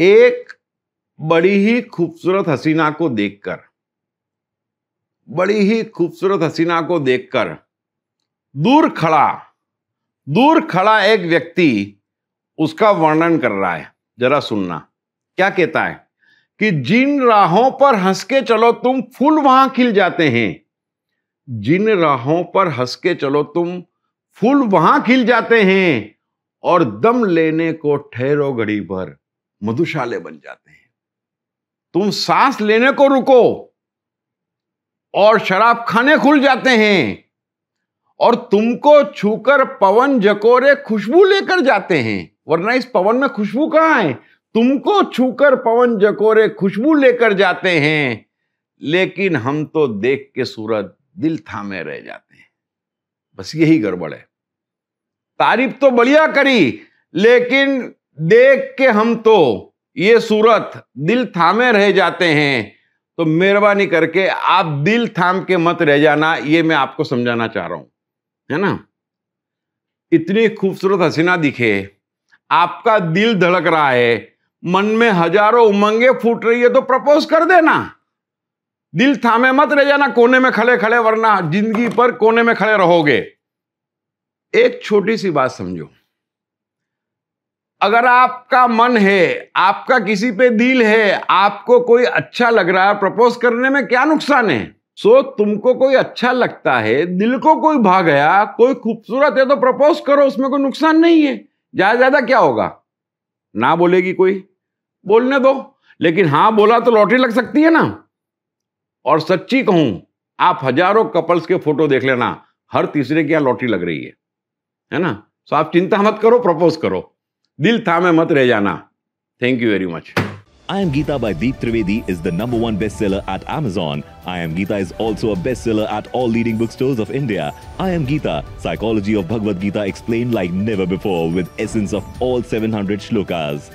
एक बड़ी ही खूबसूरत हसीना को देखकर बड़ी ही खूबसूरत हसीना को देखकर दूर खड़ा दूर खड़ा एक व्यक्ति उसका वर्णन कर रहा है जरा सुनना क्या कहता है कि जिन राहों पर हंस के चलो तुम फूल वहां खिल जाते हैं जिन राहों पर हंस के चलो तुम फूल वहां खिल जाते हैं और दम लेने को ठहरो घड़ी भर मधुशाले बन जाते हैं तुम सांस लेने को रुको और शराब खाने खुल जाते हैं और तुमको छूकर पवन जकोरे खुशबू लेकर जाते हैं वरना इस पवन में खुशबू कहां है तुमको छूकर पवन जकोरे खुशबू लेकर जाते हैं लेकिन हम तो देख के सूरत दिल थामे रह जाते हैं बस यही गड़बड़ है तारीफ तो बढ़िया करी लेकिन देख के हम तो ये सूरत दिल थामे रह जाते हैं तो मेहरबानी करके आप दिल थाम के मत रह जाना ये मैं आपको समझाना चाह रहा हूं है ना इतनी खूबसूरत हसीना दिखे आपका दिल धड़क रहा है मन में हजारों उमंगे फूट रही है तो प्रपोज कर देना दिल थामे मत रह जाना कोने में खड़े खड़े वरना जिंदगी पर कोने में खड़े रहोगे एक छोटी सी बात समझो अगर आपका मन है आपका किसी पे दिल है आपको कोई अच्छा लग रहा है प्रपोज करने में क्या नुकसान है सो so, तुमको कोई अच्छा लगता है दिल को कोई भाग गया कोई खूबसूरत है तो प्रपोज करो उसमें कोई नुकसान नहीं है ज्यादा ज्यादा क्या होगा ना बोलेगी कोई बोलने दो लेकिन हाँ बोला तो लॉटरी लग सकती है ना और सच्ची कहूं आप हजारों कपल्स के फोटो देख लेना हर तीसरे की यहाँ लॉटरी लग रही है है ना सो so, आप चिंता मत करो प्रपोज करो दिल मत रह जाना Thank you very much. I Am Geeta by Deep Trivedi is the number one bestseller at Amazon. I Am Geeta is also a bestseller at all leading bookstores of India. I Am Geeta, Psychology of Bhagavad Gita explained like never before with essence of all 700 shlokas.